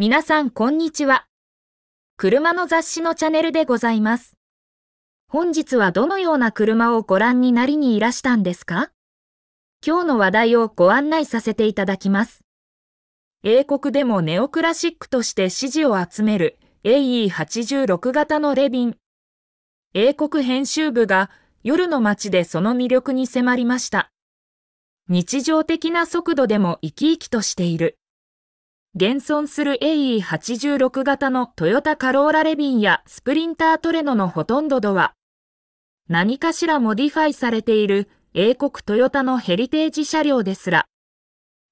皆さんこんにちは。車の雑誌のチャンネルでございます。本日はどのような車をご覧になりにいらしたんですか今日の話題をご案内させていただきます。英国でもネオクラシックとして支持を集める AE86 型のレビン。英国編集部が夜の街でその魅力に迫りました。日常的な速度でも生き生きとしている。現存する AE86 型のトヨタカローラレビンやスプリンタートレノのほとんどとは、何かしらモディファイされている英国トヨタのヘリテージ車両ですら、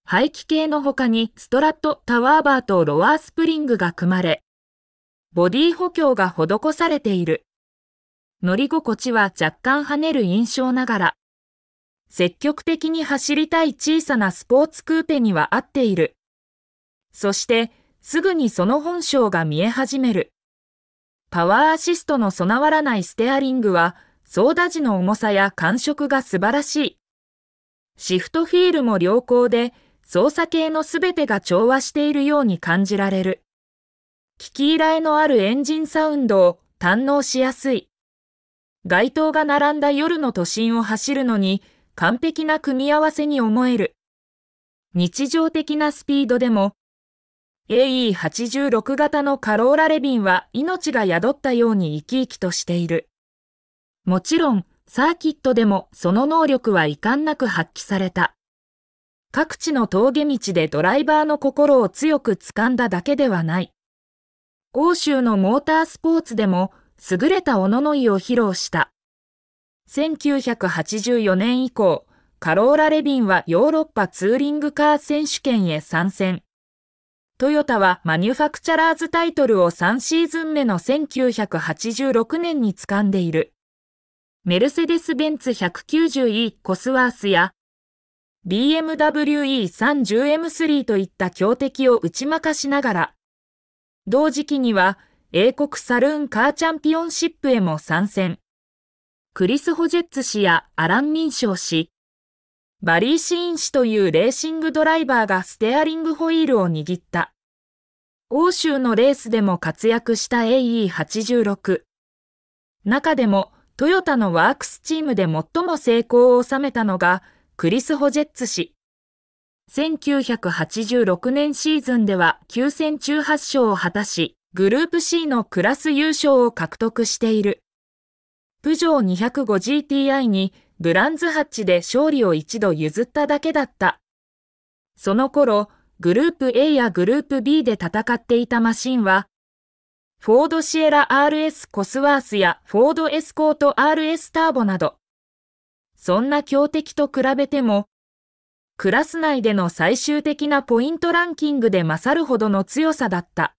排気系の他にストラットタワーバーとロワースプリングが組まれ、ボディ補強が施されている。乗り心地は若干跳ねる印象ながら、積極的に走りたい小さなスポーツクーペには合っている。そして、すぐにその本性が見え始める。パワーアシストの備わらないステアリングは、ソーダ時の重さや感触が素晴らしい。シフトフィールも良好で、操作系のすべてが調和しているように感じられる。聞き依頼のあるエンジンサウンドを堪能しやすい。街灯が並んだ夜の都心を走るのに完璧な組み合わせに思える。日常的なスピードでも AE86 型のカローラレビンは命が宿ったように生き生きとしている。もちろん、サーキットでもその能力は遺憾なく発揮された。各地の峠道でドライバーの心を強く掴んだだけではない。欧州のモータースポーツでも優れたおののいを披露した。1984年以降、カローラレビンはヨーロッパツーリングカー選手権へ参戦。トヨタはマニュファクチャラーズタイトルを3シーズン目の1986年に掴んでいる。メルセデス・ベンツ 190E コスワースや BMW E30M3 といった強敵を打ち負かしながら、同時期には英国サルーンカーチャンピオンシップへも参戦。クリス・ホジェッツ氏やアラン・ミンショー氏、バリー・シーン氏というレーシングドライバーがステアリングホイールを握った。欧州のレースでも活躍した AE86。中でもトヨタのワークスチームで最も成功を収めたのがクリス・ホジェッツ氏。1986年シーズンでは9戦中8勝を果たし、グループ C のクラス優勝を獲得している。プジョー 205GTI にブランズハッチで勝利を一度譲っただけだった。その頃、グループ A やグループ B で戦っていたマシンは、フォードシエラ RS コスワースやフォードエスコート RS ターボなど、そんな強敵と比べても、クラス内での最終的なポイントランキングで勝るほどの強さだった。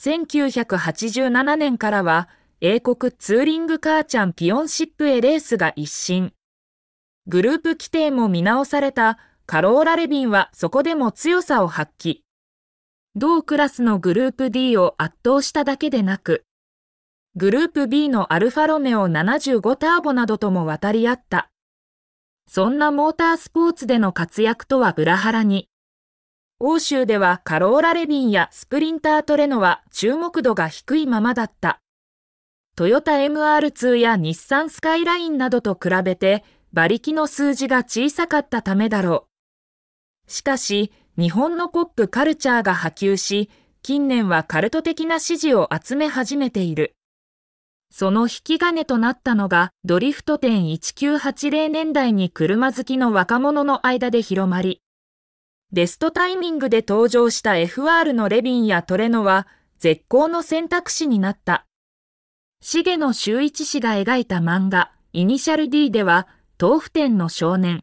1987年からは、英国ツーリングカーチャンピオンシップへレースが一新。グループ規定も見直されたカローラレビンはそこでも強さを発揮。同クラスのグループ D を圧倒しただけでなく、グループ B のアルファロメオ75ターボなどとも渡り合った。そんなモータースポーツでの活躍とは裏腹に、欧州ではカローラレビンやスプリンタートレノは注目度が低いままだった。トヨタ MR2 や日産スカイラインなどと比べて馬力の数字が小さかったためだろう。しかし、日本のコップカルチャーが波及し、近年はカルト的な支持を集め始めている。その引き金となったのが、ドリフト店1980年代に車好きの若者の間で広まり、ベストタイミングで登場した FR のレビンやトレノは、絶好の選択肢になった。重野修一氏が描いた漫画、イニシャル D では、豆腐店の少年。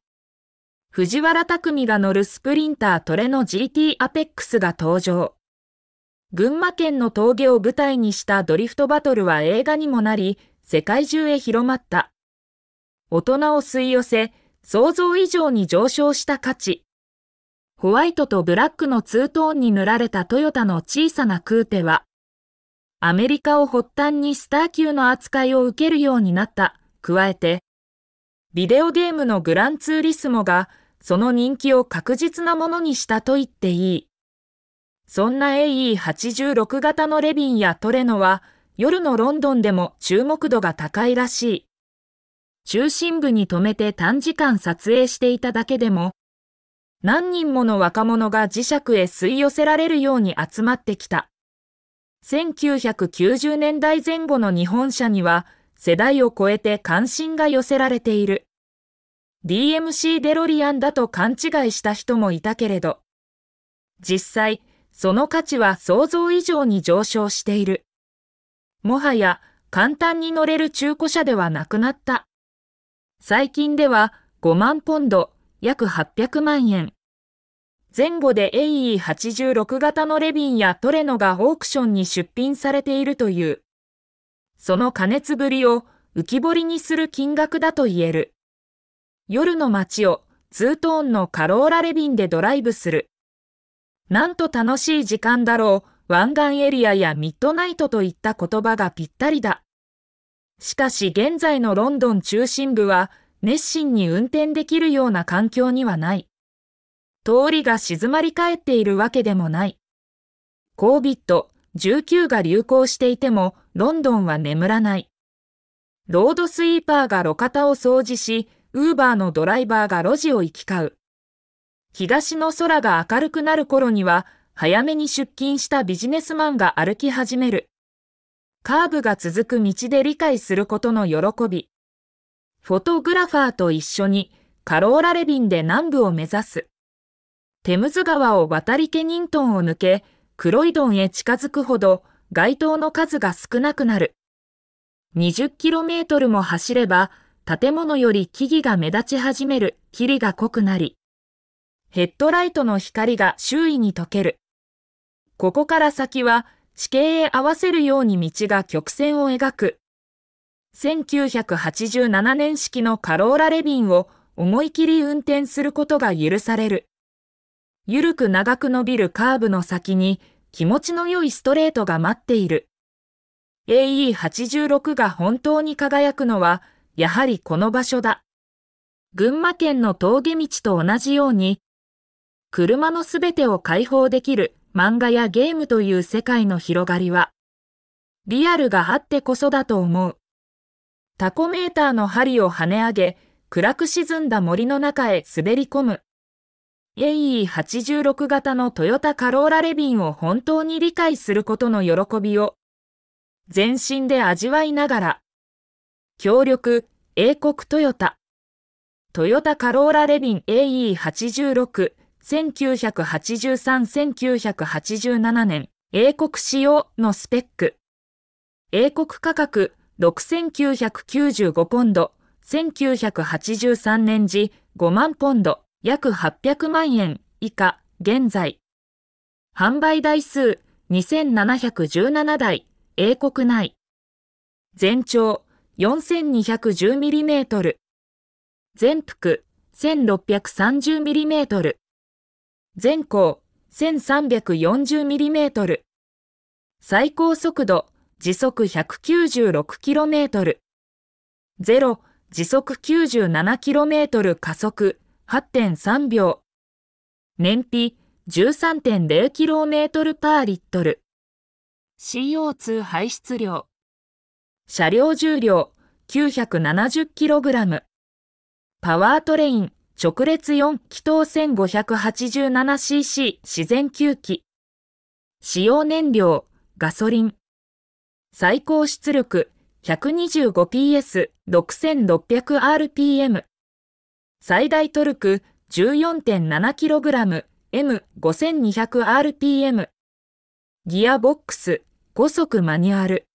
藤原匠が乗るスプリンタートレの GT アペックスが登場。群馬県の峠を舞台にしたドリフトバトルは映画にもなり、世界中へ広まった。大人を吸い寄せ、想像以上に上昇した価値。ホワイトとブラックのツートーンに塗られたトヨタの小さなクーペは、アメリカを発端にスター級の扱いを受けるようになった。加えて、ビデオゲームのグランツーリスモがその人気を確実なものにしたと言っていい。そんな AE86 型のレビンやトレノは夜のロンドンでも注目度が高いらしい。中心部に止めて短時間撮影していただけでも、何人もの若者が磁石へ吸い寄せられるように集まってきた。1990年代前後の日本車には世代を超えて関心が寄せられている。DMC デロリアンだと勘違いした人もいたけれど、実際、その価値は想像以上に上昇している。もはや簡単に乗れる中古車ではなくなった。最近では5万ポンド、約800万円。前後で AE86 型のレビンやトレノがオークションに出品されているという。その加熱ぶりを浮き彫りにする金額だと言える。夜の街をツートーンのカローラレビンでドライブする。なんと楽しい時間だろう、湾岸エリアやミッドナイトといった言葉がぴったりだ。しかし現在のロンドン中心部は熱心に運転できるような環境にはない。通りが静まり返っているわけでもない。COVID-19 が流行していてもロンドンは眠らない。ロードスイーパーが路肩を掃除し、ウーバーのドライバーが路地を行き交う。東の空が明るくなる頃には、早めに出勤したビジネスマンが歩き始める。カーブが続く道で理解することの喜び。フォトグラファーと一緒にカローラレビンで南部を目指す。テムズ川を渡りケニントンを抜け、クロイドンへ近づくほど街灯の数が少なくなる。20km も走れば、建物より木々が目立ち始める霧が濃くなり、ヘッドライトの光が周囲に溶ける。ここから先は地形へ合わせるように道が曲線を描く。1987年式のカローラレビンを思い切り運転することが許される。ゆるく長く伸びるカーブの先に気持ちの良いストレートが待っている。AE86 が本当に輝くのは、やはりこの場所だ。群馬県の峠道と同じように、車のすべてを解放できる漫画やゲームという世界の広がりは、リアルがあってこそだと思う。タコメーターの針を跳ね上げ、暗く沈んだ森の中へ滑り込む。AE86 型のトヨタカローラレビンを本当に理解することの喜びを全身で味わいながら協力英国トヨタトヨタカローラレビン AE86 1983-1987年英国仕様のスペック英国価格6995ポンド1983年時5万ポンド約800万円以下現在。販売台数2717台英国内。全長 4210mm。全幅 1630mm。全高 1340mm。最高速度時速 196km。0時速 97km 加速8.3秒。燃費 13.0km パーリットル。CO2 排出量。車両重量 970kg。パワートレイン直列4気筒 1587cc 自然吸気。使用燃料ガソリン。最高出力 125PS6600rpm。最大トルク 14.7kgM5200rpm ギアボックス5速マニュアル